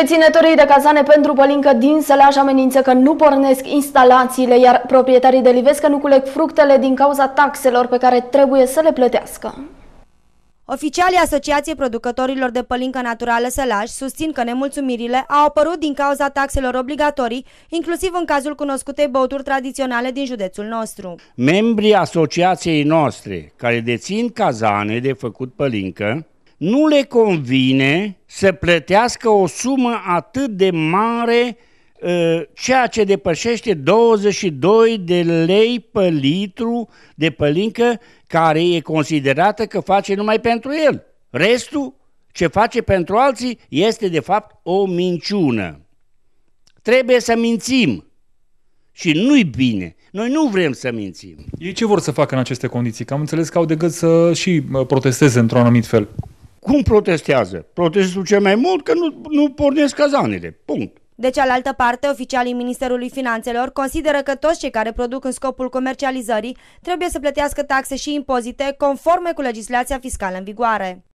Deținătorii de cazane pentru pălincă din Sălaș amenință că nu pornesc instalațiile, iar proprietarii de livescă nu culeg fructele din cauza taxelor pe care trebuie să le plătească. Oficialii Asociației Producătorilor de Pălincă Naturală Sălaș susțin că nemulțumirile au apărut din cauza taxelor obligatorii, inclusiv în cazul cunoscutei băuturi tradiționale din județul nostru. Membrii asociației noastre care dețin cazane de făcut pălincă nu le convine să plătească o sumă atât de mare ă, ceea ce depășește 22 de lei pe litru de pălincă care e considerată că face numai pentru el. Restul, ce face pentru alții, este de fapt o minciună. Trebuie să mințim și nu-i bine. Noi nu vrem să mințim. Ei ce vor să facă în aceste condiții? Că am înțeles că au de gând să și protesteze într-un anumit fel. Cum protestează? Protestează cel mai mult că nu, nu pornesc cazanele. Punct. De cealaltă parte, oficialii Ministerului Finanțelor consideră că toți cei care produc în scopul comercializării trebuie să plătească taxe și impozite conforme cu legislația fiscală în vigoare.